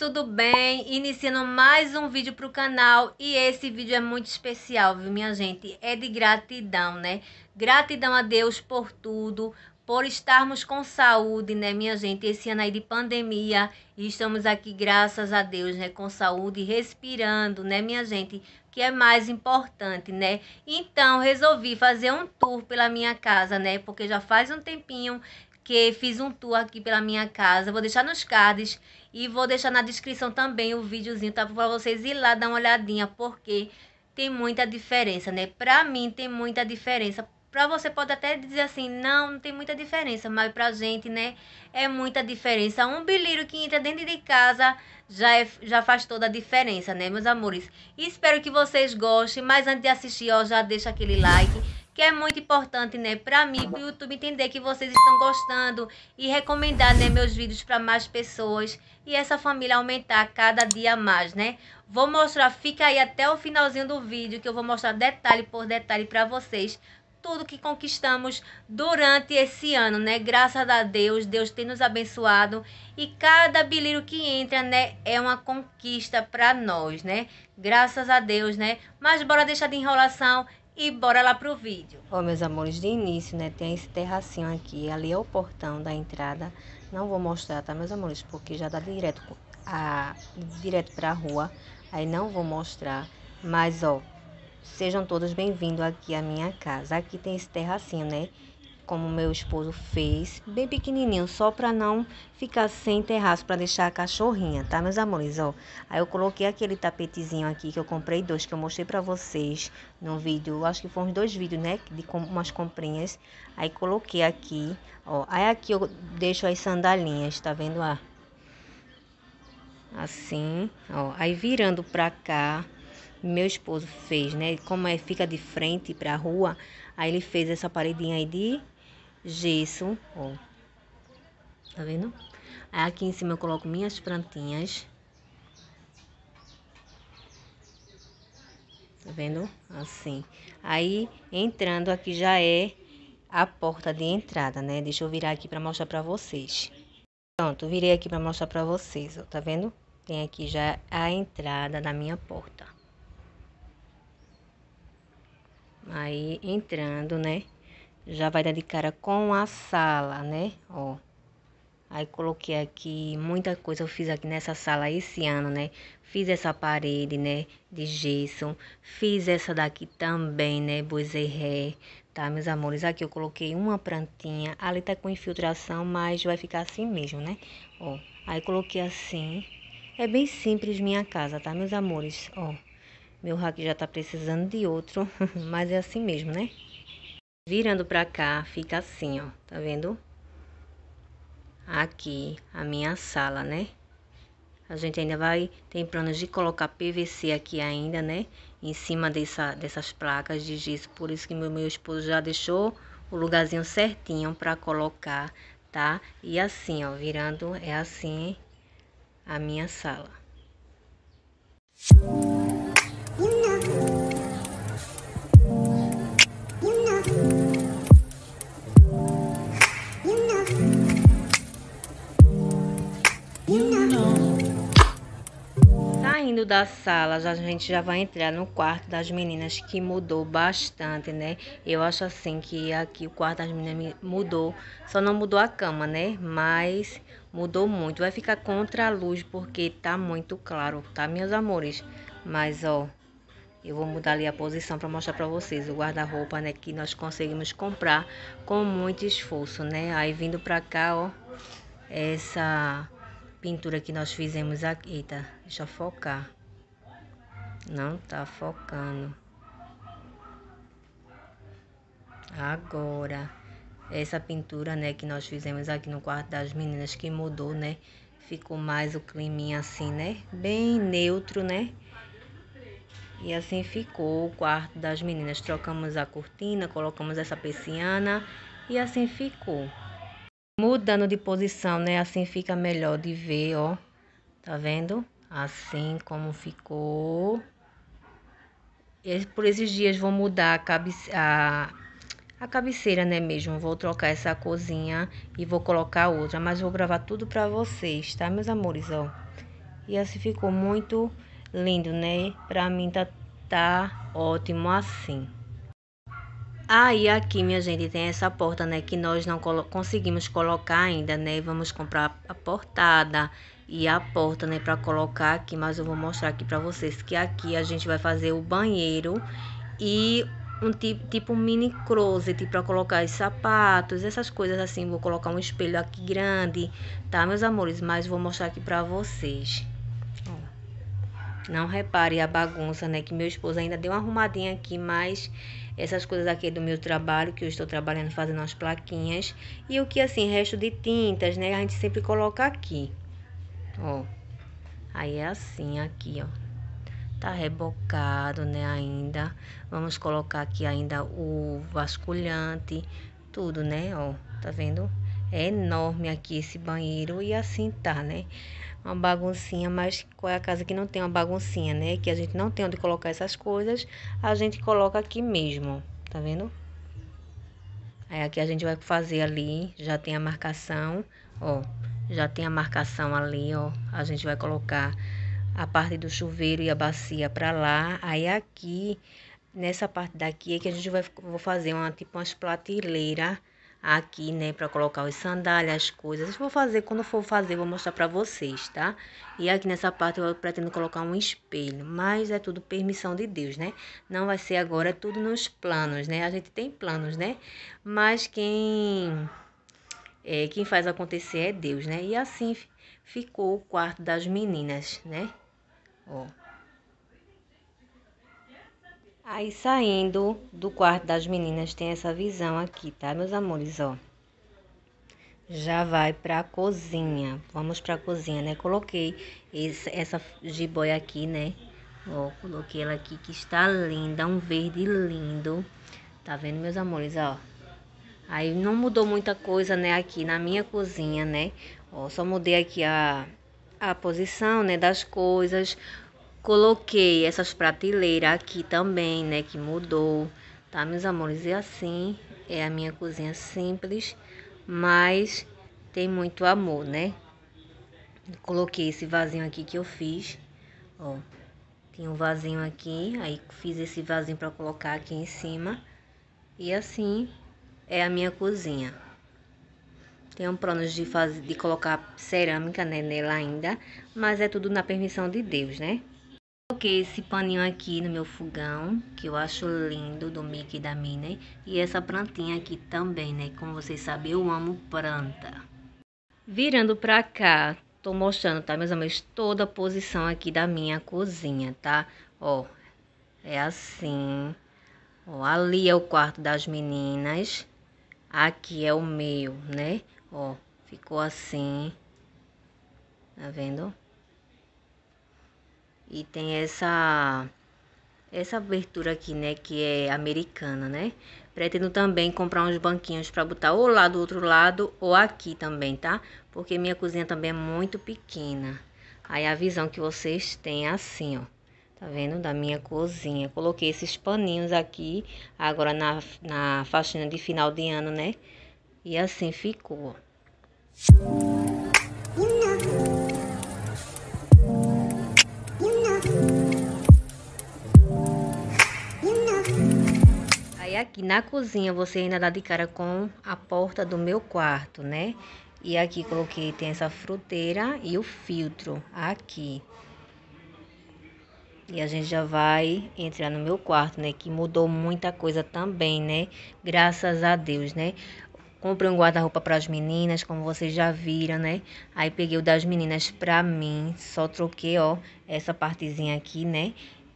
tudo bem? Iniciando mais um vídeo para o canal e esse vídeo é muito especial, viu minha gente? É de gratidão, né? Gratidão a Deus por tudo, por estarmos com saúde, né minha gente? Esse ano aí de pandemia e estamos aqui graças a Deus, né? Com saúde, respirando, né minha gente? Que é mais importante, né? Então resolvi fazer um tour pela minha casa, né? Porque já faz um tempinho que fiz um tour aqui pela minha casa. Vou deixar nos cards e vou deixar na descrição também o videozinho, tá? Pra vocês ir lá dar uma olhadinha, porque tem muita diferença, né? Pra mim tem muita diferença. Pra você pode até dizer assim, não, não tem muita diferença, mas pra gente, né, é muita diferença. Um bilheiro que entra dentro de casa já, é, já faz toda a diferença, né, meus amores? Espero que vocês gostem, mas antes de assistir, ó, já deixa aquele like que é muito importante, né, para mim, para o YouTube entender que vocês estão gostando e recomendar, né, meus vídeos para mais pessoas e essa família aumentar cada dia mais, né? Vou mostrar, fica aí até o finalzinho do vídeo que eu vou mostrar detalhe por detalhe para vocês tudo que conquistamos durante esse ano, né? Graças a Deus, Deus tem nos abençoado e cada bilhete que entra, né, é uma conquista para nós, né? Graças a Deus, né? Mas bora deixar de enrolação e bora lá pro vídeo. Ó, meus amores, de início, né, tem esse terracinho aqui, ali é o portão da entrada. Não vou mostrar, tá, meus amores, porque já dá direto a direto pra rua. Aí não vou mostrar, mas ó, sejam todos bem-vindos aqui à minha casa. Aqui tem esse terracinho, né? como meu esposo fez, bem pequenininho, só para não ficar sem terraço, para deixar a cachorrinha, tá, meus amores? Ó, aí eu coloquei aquele tapetezinho aqui que eu comprei dois, que eu mostrei para vocês no vídeo, acho que foram dois vídeos, né, de com, umas comprinhas. Aí coloquei aqui, ó, aí aqui eu deixo as sandalinhas, tá vendo? Ah, assim, ó, aí virando para cá, meu esposo fez, né? Como é, fica de frente para a rua, aí ele fez essa paredinha aí de gesso, ó. Tá vendo? Aí aqui em cima eu coloco minhas plantinhas. Tá vendo? Assim. Aí entrando aqui já é a porta de entrada, né? Deixa eu virar aqui para mostrar para vocês. Pronto, virei aqui para mostrar para vocês, ó, tá vendo? Tem aqui já a entrada da minha porta. Aí entrando, né? já vai dar de cara com a sala, né? Ó. Aí coloquei aqui muita coisa eu fiz aqui nessa sala esse ano, né? Fiz essa parede, né, de gesso, fiz essa daqui também, né, boiserré, tá, meus amores? Aqui eu coloquei uma plantinha, ali tá com infiltração, mas vai ficar assim mesmo, né? Ó, aí coloquei assim. É bem simples minha casa, tá, meus amores? Ó, meu rack já tá precisando de outro, mas é assim mesmo, né? Virando pra cá, fica assim, ó, tá vendo? Aqui, a minha sala, né? A gente ainda vai, tem planos de colocar PVC aqui ainda, né? Em cima dessa, dessas placas de gesso, por isso que meu, meu esposo já deixou o lugarzinho certinho pra colocar, tá? E assim, ó, virando, é assim a minha sala. Música Saindo da sala, a gente já vai entrar no quarto das meninas, que mudou bastante, né? Eu acho assim que aqui o quarto das meninas mudou, só não mudou a cama, né? Mas mudou muito. Vai ficar contra a luz porque tá muito claro, tá, meus amores? Mas ó, eu vou mudar ali a posição para mostrar para vocês o guarda-roupa, né, que nós conseguimos comprar com muito esforço, né? Aí vindo para cá, ó, essa pintura que nós fizemos aqui, tá? Deixa eu focar. Não tá focando. Agora, essa pintura, né, que nós fizemos aqui no quarto das meninas, que mudou, né? Ficou mais o climinha assim, né? Bem neutro, né? E assim ficou o quarto das meninas. Trocamos a cortina, colocamos essa persiana e assim ficou. Mudando de posição, né? Assim fica melhor de ver, ó. Tá vendo? Assim como ficou. E por esses dias vou mudar a, a, a cabeceira, né mesmo? Vou trocar essa cozinha e vou colocar outra. Mas vou gravar tudo pra vocês, tá, meus amores? Ó. E assim ficou muito lindo, né? Pra mim tá, tá ótimo assim. Aí ah, aqui, minha gente, tem essa porta, né, que nós não colo conseguimos colocar ainda, né? Vamos comprar a portada e a porta, né, para colocar aqui, mas eu vou mostrar aqui para vocês que aqui a gente vai fazer o banheiro e um tipo, tipo mini closet para colocar os sapatos, essas coisas assim. Vou colocar um espelho aqui grande, tá, meus amores? Mas vou mostrar aqui para vocês. Não repare a bagunça, né, que meu esposo ainda deu uma arrumadinha aqui, mas essas coisas aqui do meu trabalho, que eu estou trabalhando fazendo as plaquinhas. E o que assim, resto de tintas, né? A gente sempre coloca aqui. Ó. Aí é assim aqui, ó. Tá rebocado, né, ainda. Vamos colocar aqui ainda o vasculhante, tudo, né, ó. Tá vendo? É enorme aqui esse banheiro e assim tá, né? uma baguncinha, mas qual é a casa que não tem uma baguncinha, né? Que a gente não tem onde colocar essas coisas, a gente coloca aqui mesmo, tá vendo? Aí aqui a gente vai fazer ali, já tem a marcação, ó, já tem a marcação ali, ó, a gente vai colocar a parte do chuveiro e a bacia para lá, aí aqui nessa parte daqui é que a gente vai vou fazer uma tipo umas prateleiras aqui, né, para colocar os sandálias, as coisas. Vou fazer quando for fazer, vou mostrar para vocês, tá? E aqui nessa parte eu pretendo colocar um espelho, mas é tudo permissão de Deus, né? Não vai ser agora é tudo nos planos, né? A gente tem planos, né? Mas quem é, quem faz acontecer é Deus, né? E assim ficou o quarto das meninas, né? Ó. Aí saindo do quarto das meninas tem essa visão aqui, tá, meus amores, ó. Já vai pra cozinha. Vamos pra cozinha, né? Coloquei esse, essa jiboia aqui, né? Ó, coloquei ela aqui que está linda, um verde lindo. Tá vendo, meus amores, ó? Aí não mudou muita coisa, né, aqui na minha cozinha, né? Ó, só mudei aqui a a posição, né, das coisas, Coloquei essas prateleiras aqui também, né? Que mudou, tá, meus amores? E é assim é a minha cozinha simples, mas tem muito amor, né? Coloquei esse vasinho aqui que eu fiz, ó. Tem um vasinho aqui, aí fiz esse vasinho para colocar aqui em cima. E assim é a minha cozinha. Tenho planos de, fazer, de colocar cerâmica né, nela ainda, mas é tudo na permissão de Deus, né? coloquei esse paninho aqui no meu fogão, que eu acho lindo, do Mickey e da Minnie. E essa plantinha aqui também, né? Como vocês sabem, eu amo planta. Virando pra cá, tô mostrando, tá, meus amores? Toda a posição aqui da minha cozinha, tá? Ó, é assim. Ó, ali é o quarto das meninas. Aqui é o meu, né? Ó, ficou assim. Tá vendo? E tem essa essa abertura aqui, né, que é americana, né? Pretendo também comprar uns banquinhos para botar ou lá do outro lado ou aqui também, tá? Porque minha cozinha também é muito pequena. Aí a visão que vocês têm é assim, ó. Tá vendo? Da minha cozinha. Coloquei esses paninhos aqui agora na, na faxina de final de ano, né? E assim ficou, ó. aqui na cozinha você ainda dá de cara com a porta do meu quarto, né? E aqui coloquei, tem essa fruteira e o filtro aqui. E a gente já vai entrar no meu quarto, né? Que mudou muita coisa também, né? Graças a Deus, né? Comprei um guarda-roupa para as meninas, como vocês já viram, né? Aí peguei o das meninas para mim, só troquei, ó, essa partezinha aqui, né?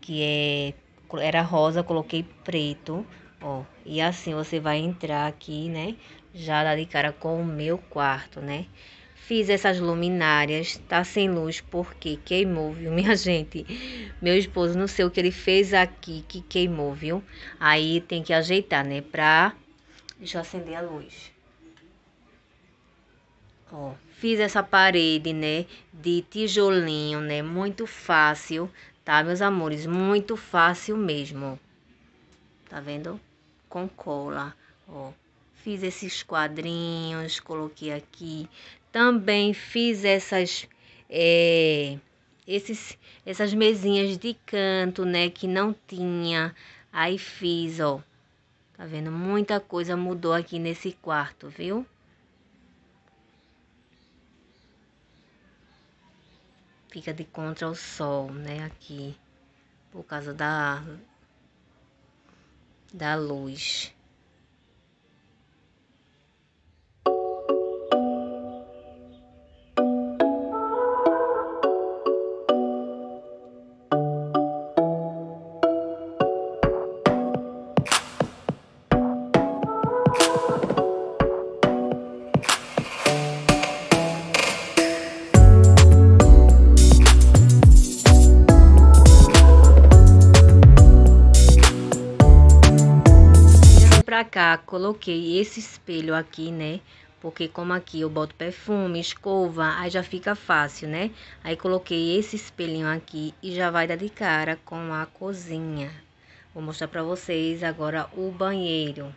Que é era rosa, coloquei preto Ó, e assim você vai entrar aqui, né? Já dá de cara com o meu quarto, né? Fiz essas luminárias, tá sem luz porque queimou, viu, minha gente? Meu esposo, não sei o que ele fez aqui que queimou, viu? Aí tem que ajeitar, né? Pra. Deixa eu acender a luz. Ó, fiz essa parede, né? De tijolinho, né? Muito fácil, tá, meus amores? Muito fácil mesmo. Tá vendo? com cola, ó. Fiz esses quadrinhos, coloquei aqui. Também fiz essas é, esses essas mesinhas de canto, né, que não tinha. Aí fiz, ó. Tá vendo? Muita coisa mudou aqui nesse quarto, viu? Fica de contra o sol, né, aqui. Por causa da da luz. cá, tá, coloquei esse espelho aqui, né? Porque como aqui eu boto perfume, escova, aí já fica fácil, né? Aí coloquei esse espelhinho aqui e já vai dar de cara com a cozinha. Vou mostrar pra vocês agora o banheiro.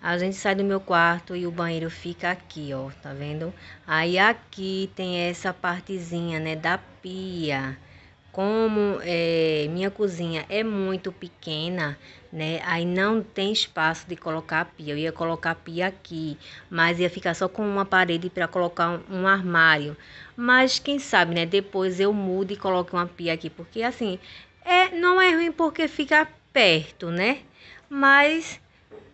A gente sai do meu quarto e o banheiro fica aqui, ó, tá vendo? Aí aqui tem essa partezinha, né, da pia como é, minha cozinha é muito pequena, né? Aí não tem espaço de colocar pia. Eu ia colocar pia aqui, mas ia ficar só com uma parede para colocar um, um, armário. Mas quem sabe, né? Depois eu mudo e coloco uma pia aqui, porque assim, é, não é ruim porque fica perto, né? Mas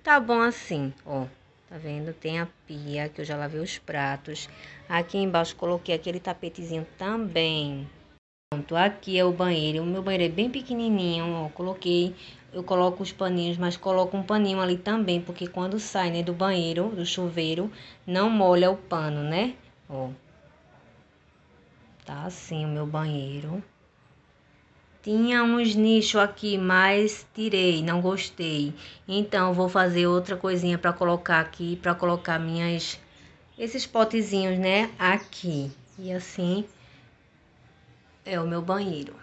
tá bom assim, ó. Tá vendo? Tem a pia que eu já lavei os pratos. Aqui embaixo coloquei aquele tapetezinho também. Pronto, aqui é o banheiro. O meu banheiro é bem pequenininho, ó, coloquei, eu coloco os paninhos, mas coloco um paninho ali também, porque quando sai, né, do banheiro, do chuveiro, não molha o pano, né? Ó. Tá assim o meu banheiro. Tinha uns nichos aqui, mas tirei, não gostei. Então vou fazer outra coisinha para colocar aqui, para colocar minhas esses potezinhos, né, aqui. E assim é o meu banheiro.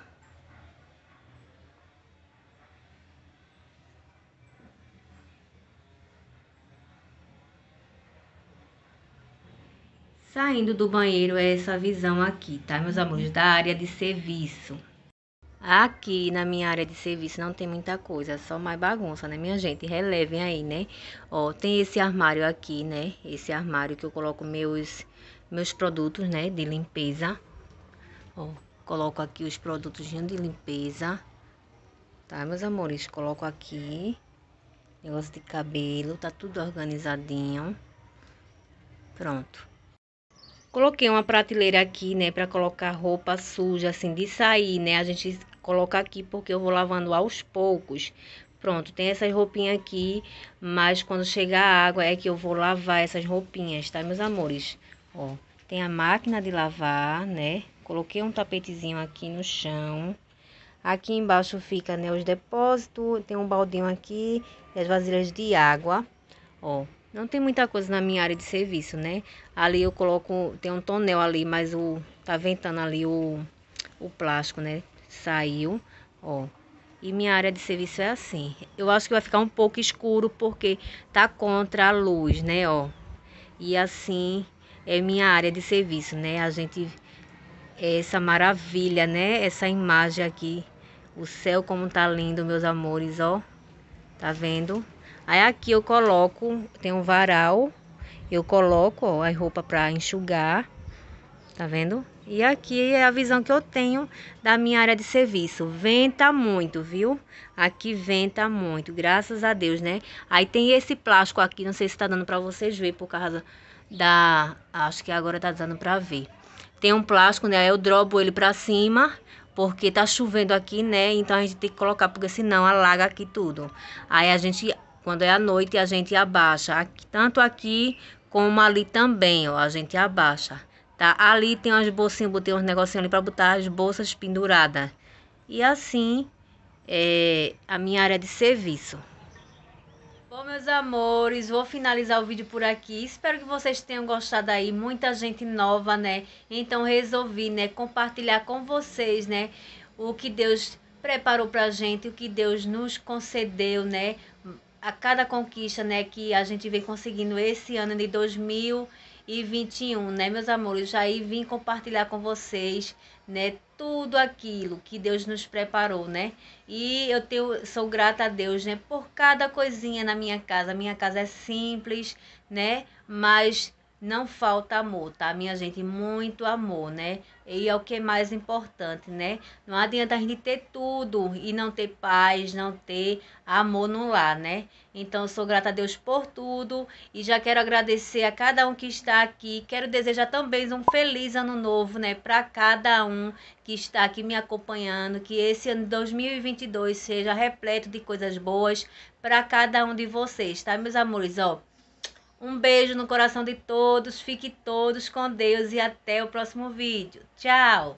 Saindo do banheiro é essa visão aqui, tá, meus uhum. amores? Da área de serviço. Aqui na minha área de serviço não tem muita coisa, é só mais bagunça, né, minha gente? Relevem aí, né? Ó, tem esse armário aqui, né? Esse armário que eu coloco meus, meus produtos, né, de limpeza. Ó, Coloco aqui os produtos de limpeza, tá, meus amores? Coloco aqui, negócio de cabelo, tá tudo organizadinho. Pronto. Coloquei uma prateleira aqui, né, pra colocar roupa suja, assim, de sair, né? A gente coloca aqui porque eu vou lavando aos poucos. Pronto, tem essas roupinhas aqui, mas quando chegar a água é que eu vou lavar essas roupinhas, tá, meus amores? Ó, tem a máquina de lavar, né? Coloquei um tapetezinho aqui no chão. Aqui embaixo fica né, os depósitos, tem um baldinho aqui e as vasilhas de água. Ó, não tem muita coisa na minha área de serviço, né? Ali eu coloco, tem um tonel ali, mas o tá ventando ali o, o plástico, né? Saiu, ó. E minha área de serviço é assim. Eu acho que vai ficar um pouco escuro porque tá contra a luz, né, ó. E assim é minha área de serviço, né? A gente essa maravilha, né? Essa imagem aqui. O céu como tá lindo, meus amores, ó. Tá vendo? Aí aqui eu coloco, tem um varal, eu coloco ó, a roupa para enxugar, tá vendo? E aqui é a visão que eu tenho da minha área de serviço. Venta muito, viu? Aqui venta muito, graças a Deus, né? Aí tem esse plástico aqui, não sei se tá dando para vocês ver por causa da... Acho que agora tá dando para ver. Tem um plástico, né? Eu dropo ele para cima, porque tá chovendo aqui, né? Então a gente tem que colocar, porque senão alaga aqui tudo. Aí a gente, quando é a noite, a gente abaixa. Aqui, tanto aqui como ali também, ó. A gente abaixa, tá? Ali tem umas bolsinhas, botei uns negocinhos ali para botar as bolsas penduradas. E assim é a minha área de serviço. Bom, meus amores, vou finalizar o vídeo por aqui. Espero que vocês tenham gostado aí. Muita gente nova, né? Então resolvi, né, compartilhar com vocês, né, o que Deus preparou pra gente, o que Deus nos concedeu, né? A cada conquista, né, que a gente vem conseguindo esse ano de 2021, né, meus amores? Já aí vim compartilhar com vocês, né, tudo aquilo que Deus nos preparou, né? E eu tenho, sou grata a Deus, né? Por cada coisinha na minha casa. Minha casa é simples, né? Mas não falta amor, tá, minha gente? Muito amor, né? E é o que é mais importante, né? Não adianta a gente ter tudo e não ter paz, não ter amor no lar, né? Então, eu sou grata a Deus por tudo e já quero agradecer a cada um que está aqui. Quero desejar também um feliz ano novo, né? Para cada um que está aqui me acompanhando. Que esse ano 2022 seja repleto de coisas boas para cada um de vocês, tá, meus amores? Ó um beijo no coração de todos, fique todos com Deus e até o próximo vídeo. Tchau!